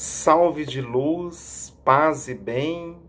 salve de luz, paz e bem,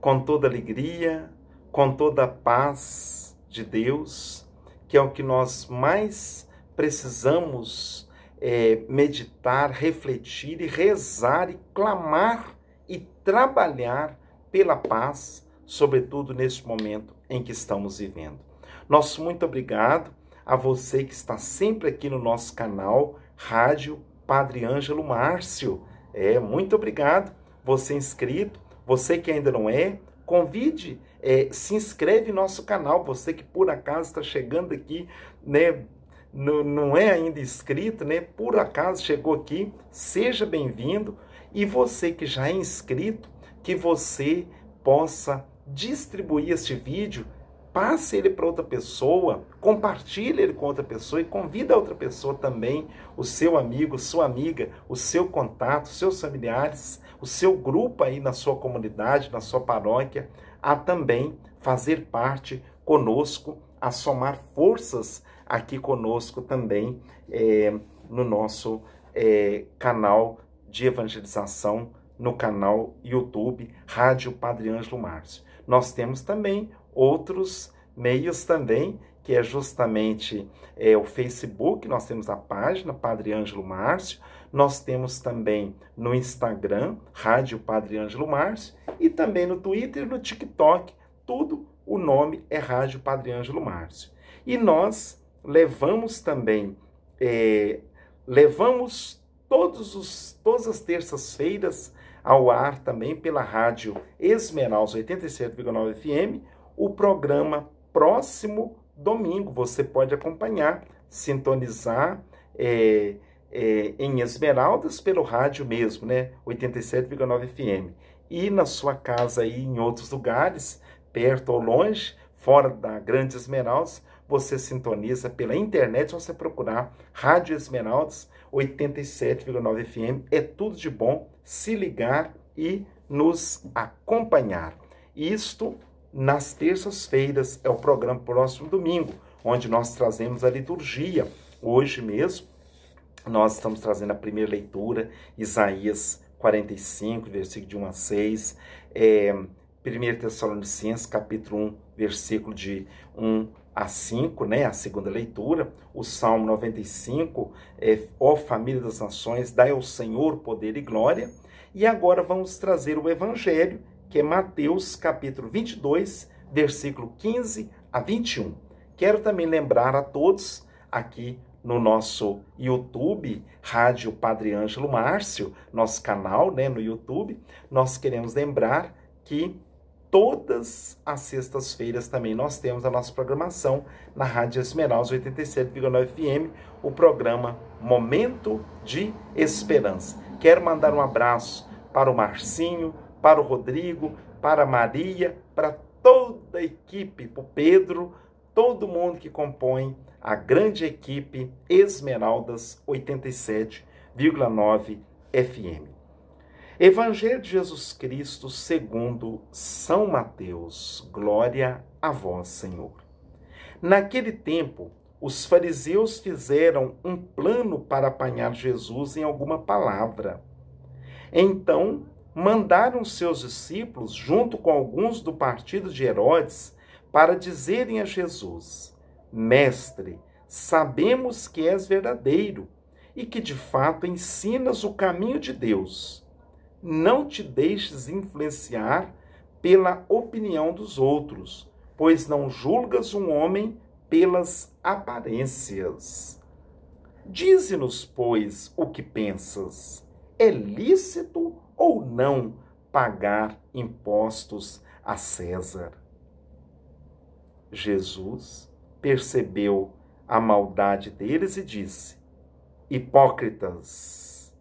com toda alegria, com toda a paz de Deus, que é o que nós mais precisamos é, meditar, refletir e rezar e clamar e trabalhar pela paz, sobretudo neste momento em que estamos vivendo. Nosso muito obrigado a você que está sempre aqui no nosso canal Rádio Padre Ângelo Márcio é, muito obrigado. Você é inscrito, você que ainda não é, convide, é, se inscreve no nosso canal. Você que por acaso está chegando aqui, né? Não, não é ainda inscrito, né? Por acaso chegou aqui, seja bem-vindo. E você que já é inscrito, que você possa distribuir este vídeo passe ele para outra pessoa, compartilhe ele com outra pessoa e convida outra pessoa também, o seu amigo, sua amiga, o seu contato, seus familiares, o seu grupo aí na sua comunidade, na sua paróquia, a também fazer parte conosco, a somar forças aqui conosco também é, no nosso é, canal de evangelização, no canal YouTube Rádio Padre Ângelo Márcio. Nós temos também outros meios também, que é justamente é, o Facebook, nós temos a página Padre Ângelo Márcio, nós temos também no Instagram, Rádio Padre Ângelo Márcio, e também no Twitter e no TikTok, tudo o nome é Rádio Padre Ângelo Márcio. E nós levamos também, é, levamos todos os, todas as terças-feiras ao ar também pela Rádio Esmeralda 87,9 FM, o programa próximo domingo. Você pode acompanhar, sintonizar é, é, em Esmeraldas pelo rádio mesmo, né? 87,9 FM. E na sua casa aí, em outros lugares, perto ou longe, fora da Grande Esmeraldas, você sintoniza pela internet, você procurar Rádio Esmeraldas 87,9 FM. É tudo de bom se ligar e nos acompanhar. Isto nas terças-feiras é o programa próximo domingo, onde nós trazemos a liturgia. Hoje mesmo, nós estamos trazendo a primeira leitura, Isaías 45, versículo de 1 a 6, é, 1 Tessalonicenses, capítulo 1, versículo de 1 a 5, né, a segunda leitura, o Salmo 95, é, ó família das nações, dai ao Senhor poder e glória, e agora vamos trazer o Evangelho, que é Mateus capítulo 22, versículo 15 a 21. Quero também lembrar a todos aqui no nosso YouTube, Rádio Padre Ângelo Márcio, nosso canal né, no YouTube, nós queremos lembrar que todas as sextas-feiras também nós temos a nossa programação na Rádio Esmeralda 87,9 FM, o programa Momento de Esperança. Quero mandar um abraço para o Marcinho, para o Rodrigo, para a Maria, para toda a equipe, para o Pedro, todo mundo que compõe a grande equipe Esmeraldas 87,9 FM. Evangelho de Jesus Cristo segundo São Mateus. Glória a vós, Senhor. Naquele tempo, os fariseus fizeram um plano para apanhar Jesus em alguma palavra. Então, mandaram seus discípulos, junto com alguns do partido de Herodes, para dizerem a Jesus: Mestre, sabemos que és verdadeiro e que de fato ensinas o caminho de Deus. Não te deixes influenciar pela opinião dos outros, pois não julgas um homem pelas aparências. Dize-nos, pois, o que pensas. É lícito ou não pagar impostos a César. Jesus percebeu a maldade deles e disse: Hipócritas,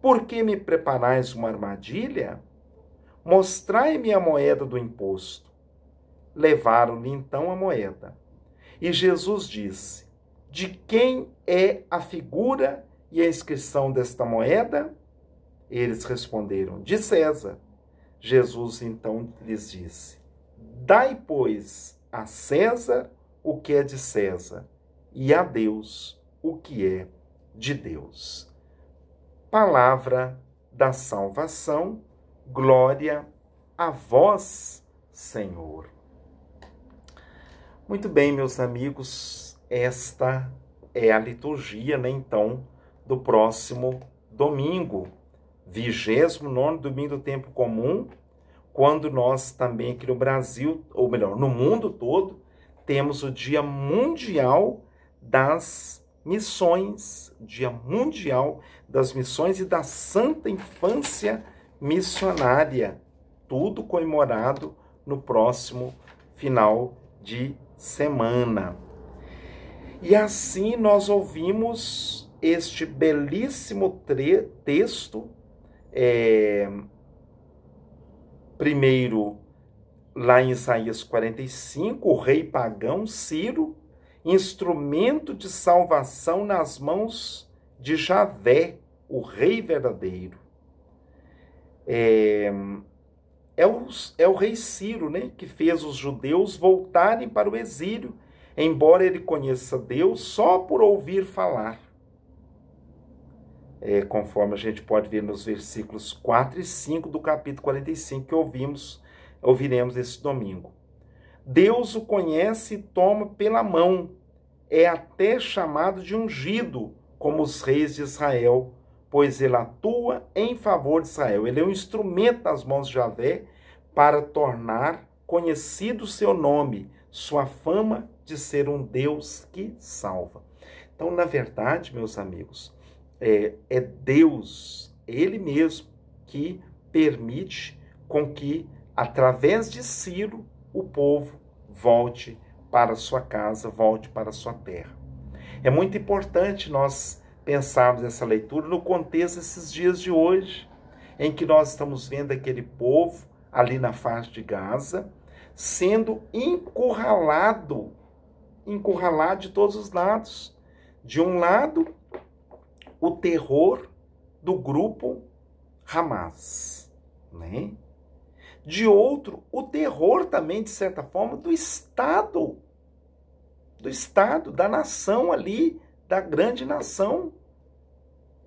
por que me preparais uma armadilha? Mostrai-me a moeda do imposto. Levaram-lhe então a moeda. E Jesus disse: De quem é a figura e a inscrição desta moeda? Eles responderam: De César. Jesus então lhes disse: Dai, pois, a César o que é de César, e a Deus o que é de Deus. Palavra da salvação, glória a vós, Senhor. Muito bem, meus amigos, esta é a liturgia, né, então, do próximo domingo, vigésimo nono domingo do tempo comum, quando nós também aqui no Brasil, ou melhor, no mundo todo, temos o Dia Mundial das Missões, Dia Mundial das Missões e da Santa Infância Missionária, tudo comemorado no próximo final de semana. E assim nós ouvimos este belíssimo texto é, primeiro, lá em Isaías 45, o rei pagão Ciro, instrumento de salvação nas mãos de Javé, o rei verdadeiro. É, é, o, é o rei Ciro né, que fez os judeus voltarem para o exílio, embora ele conheça Deus só por ouvir falar é, conforme a gente pode ver nos versículos 4 e 5 do capítulo 45 que ouvimos, ouviremos esse domingo. Deus o conhece e toma pela mão, é até chamado de ungido, como os reis de Israel, pois ele atua em favor de Israel. Ele é um instrumento nas mãos de Javé para tornar conhecido o seu nome, sua fama de ser um Deus que salva. Então, na verdade, meus amigos, é, é Deus, Ele mesmo, que permite com que, através de Ciro, o povo volte para sua casa, volte para sua terra. É muito importante nós pensarmos essa leitura no contexto desses dias de hoje, em que nós estamos vendo aquele povo ali na face de Gaza sendo encurralado, encurralado de todos os lados. De um lado, o terror do grupo Hamas, né? De outro, o terror também, de certa forma, do Estado, do Estado, da nação ali, da grande nação,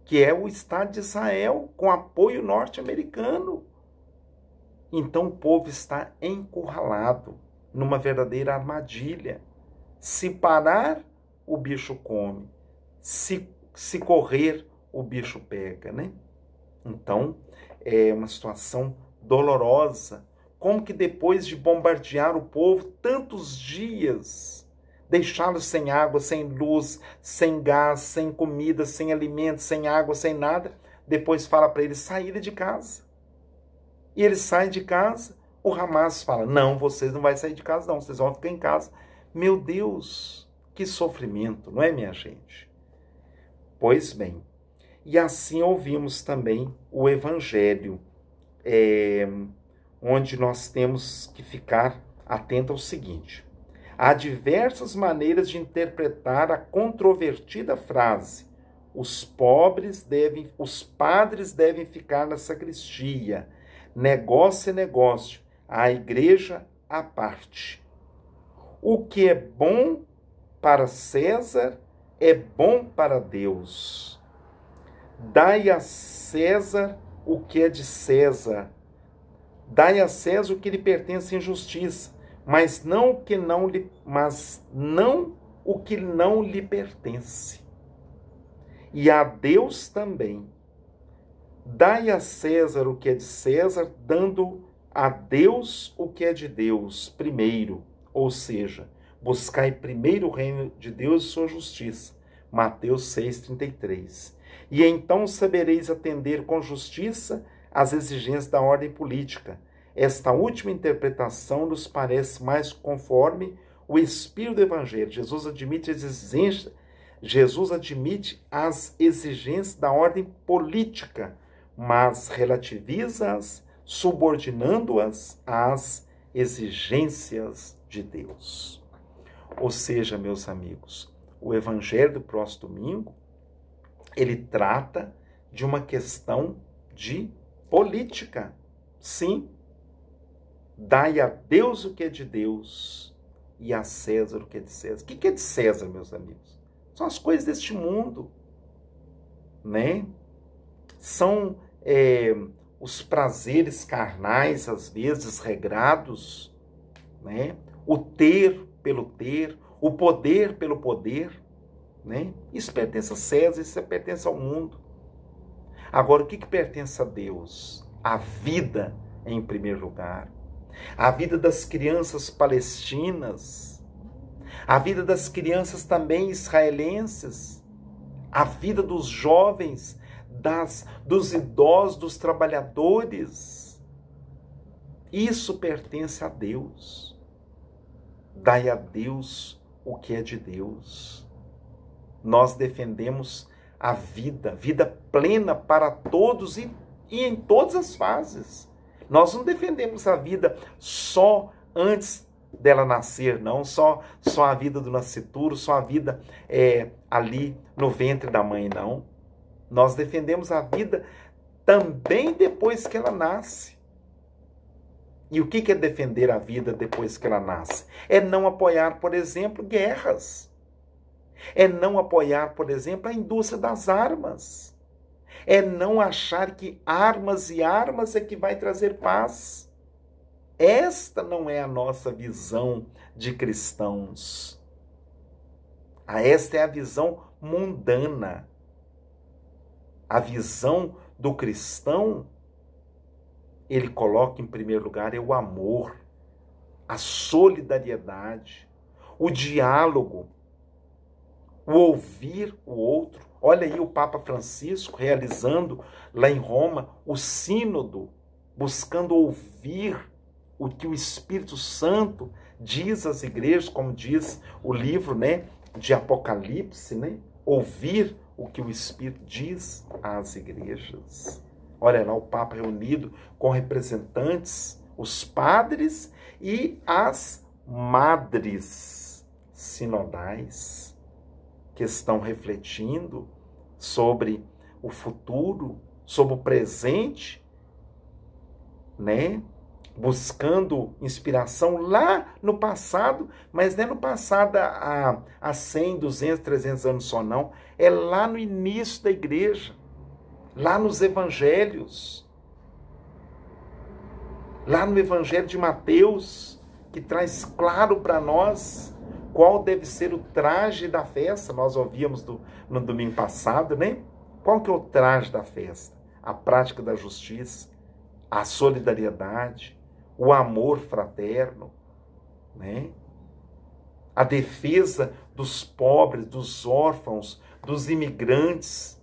que é o Estado de Israel, com apoio norte-americano. Então o povo está encurralado numa verdadeira armadilha. Se parar, o bicho come. Se se correr, o bicho pega, né? Então, é uma situação dolorosa. Como que depois de bombardear o povo tantos dias, deixá-los sem água, sem luz, sem gás, sem comida, sem alimento, sem água, sem nada, depois fala para eles saírem de casa. E eles saem de casa, o Hamas fala: "Não, vocês não vai sair de casa não, vocês vão ficar em casa". Meu Deus, que sofrimento, não é, minha gente? Pois bem, e assim ouvimos também o Evangelho, é, onde nós temos que ficar atento ao seguinte: há diversas maneiras de interpretar a controvertida frase: os pobres devem, os padres devem ficar na sacristia, negócio é negócio, a igreja à parte. O que é bom para César é bom para Deus. Dai a César o que é de César. Dai a César o que lhe pertence em justiça, mas não o que não lhe, mas não o que não lhe pertence. E a Deus também. Dai a César o que é de César, dando a Deus o que é de Deus primeiro, ou seja, Buscai primeiro o reino de Deus e sua justiça. Mateus 6,33. E então sabereis atender com justiça às exigências da ordem política. Esta última interpretação nos parece mais conforme o espírito do evangelho. Jesus admite as exigências, Jesus admite as exigências da ordem política, mas relativiza-as, subordinando-as às exigências de Deus. Ou seja, meus amigos, o evangelho do próximo domingo, ele trata de uma questão de política. Sim, dai a Deus o que é de Deus e a César o que é de César. O que é de César, meus amigos? São as coisas deste mundo, né? São é, os prazeres carnais, às vezes, regrados, né? O ter, pelo ter, o poder pelo poder. Né? Isso pertence a César, isso pertence ao mundo. Agora, o que, que pertence a Deus? A vida, em primeiro lugar. A vida das crianças palestinas. A vida das crianças também israelenses. A vida dos jovens, das, dos idosos, dos trabalhadores. Isso pertence a Deus. Dai a Deus o que é de Deus. Nós defendemos a vida, vida plena para todos e, e em todas as fases. Nós não defendemos a vida só antes dela nascer, não só só a vida do nascituro, só a vida é, ali no ventre da mãe, não. Nós defendemos a vida também depois que ela nasce. E o que é defender a vida depois que ela nasce? É não apoiar, por exemplo, guerras. É não apoiar, por exemplo, a indústria das armas. É não achar que armas e armas é que vai trazer paz. Esta não é a nossa visão de cristãos. A ah, esta é a visão mundana. A visão do cristão ele coloca em primeiro lugar é o amor, a solidariedade, o diálogo, o ouvir o outro. Olha aí o Papa Francisco realizando lá em Roma o Sínodo, buscando ouvir o que o Espírito Santo diz às igrejas, como diz o livro, né, de Apocalipse, né? Ouvir o que o Espírito diz às igrejas. Olha lá o Papa reunido com representantes, os padres e as madres sinodais que estão refletindo sobre o futuro, sobre o presente, né? Buscando inspiração lá no passado, mas não é no passado há, há 100, 200, 300 anos só, não. É lá no início da igreja lá nos evangelhos. Lá no evangelho de Mateus, que traz claro para nós qual deve ser o traje da festa. Nós ouvíamos do, no domingo passado, né? Qual que é o traje da festa? A prática da justiça, a solidariedade, o amor fraterno, né? A defesa dos pobres, dos órfãos, dos imigrantes,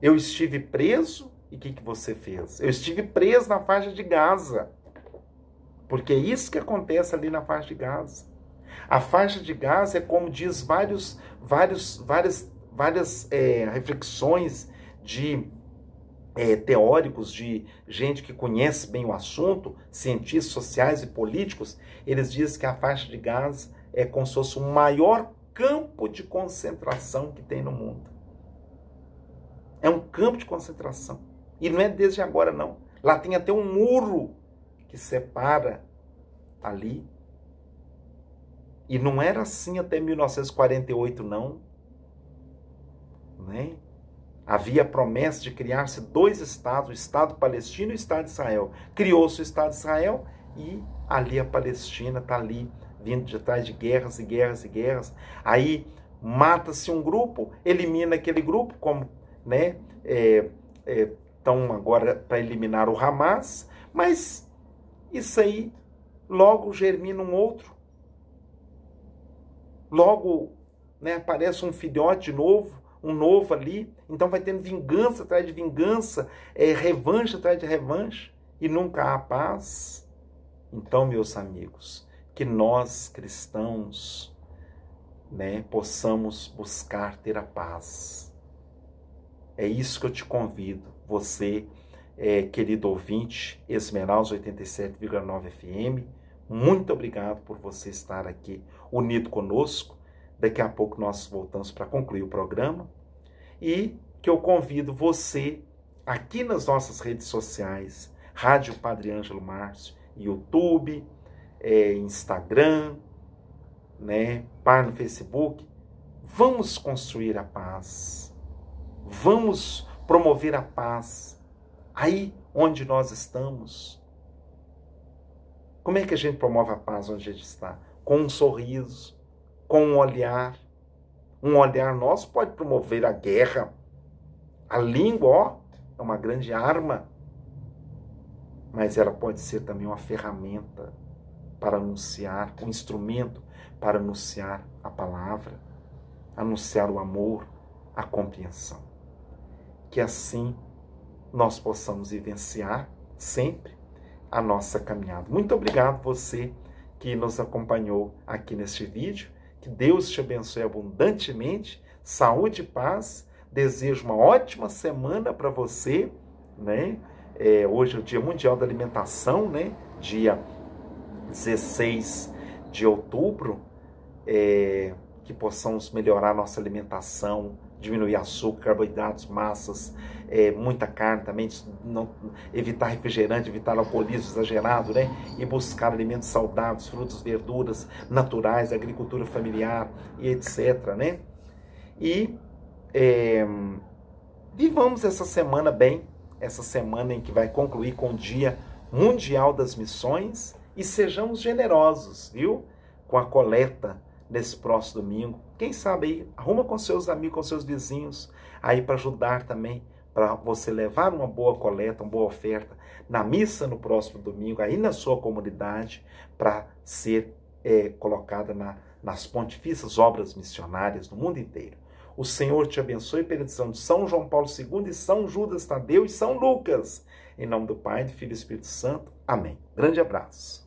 eu estive preso e o que, que você fez? Eu estive preso na faixa de Gaza. Porque é isso que acontece ali na faixa de Gaza. A faixa de Gaza é como diz vários, vários, várias, várias é, reflexões de é, teóricos, de gente que conhece bem o assunto, cientistas sociais e políticos, eles dizem que a faixa de Gaza é como se fosse o maior campo de concentração que tem no mundo. É um campo de concentração. E não é desde agora, não. Lá tem até um muro que separa ali. E não era assim até 1948, não. Né? Havia promessa de criar-se dois estados, o Estado palestino e o Estado de Israel. Criou-se o Estado de Israel e ali a Palestina está ali, vindo de trás de guerras e guerras e guerras. Aí mata-se um grupo, elimina aquele grupo, como né? Estão é, é agora para eliminar o Hamas, mas isso aí logo germina um outro. Logo né, aparece um filhote novo, um novo ali. Então vai tendo vingança atrás de vingança, é, revanche atrás de revanche, e nunca há paz. Então, meus amigos, que nós cristãos né, possamos buscar ter a paz é isso que eu te convido, você, é, querido ouvinte, Esmeralda 87,9 FM. Muito obrigado por você estar aqui unido conosco. Daqui a pouco nós voltamos para concluir o programa. E que eu convido você aqui nas nossas redes sociais, Rádio Padre Ângelo Márcio, YouTube, é, Instagram, né, par no Facebook. Vamos construir a paz. Vamos promover a paz aí onde nós estamos. Como é que a gente promove a paz onde a gente está? Com um sorriso, com um olhar. Um olhar nosso pode promover a guerra. A língua, ó, é uma grande arma, mas ela pode ser também uma ferramenta para anunciar, um instrumento para anunciar a palavra, anunciar o amor, a compreensão que assim nós possamos vivenciar sempre a nossa caminhada. Muito obrigado você que nos acompanhou aqui neste vídeo. Que Deus te abençoe abundantemente, saúde e paz. Desejo uma ótima semana para você, né? É, hoje é o Dia Mundial da Alimentação, né? Dia 16 de outubro. É, que possamos melhorar nossa alimentação, diminuir açúcar, carboidratos, massas, é, muita carne também, não, evitar refrigerante, evitar alcoolismo exagerado, né? E buscar alimentos saudáveis, frutas, verduras naturais, agricultura familiar e etc, né? E é, vivamos essa semana bem, essa semana em que vai concluir com o Dia Mundial das Missões e sejamos generosos, viu? Com a coleta nesse próximo domingo. Quem sabe aí, arruma com seus amigos, com seus vizinhos, aí para ajudar também, para você levar uma boa coleta, uma boa oferta na missa no próximo domingo, aí na sua comunidade, para ser é, colocada na, nas pontifícias obras missionárias no mundo inteiro. O Senhor te abençoe pela edição de São João Paulo II e São Judas Tadeu e São Lucas. Em nome do Pai, do Filho e do Espírito Santo. Amém. Grande abraço.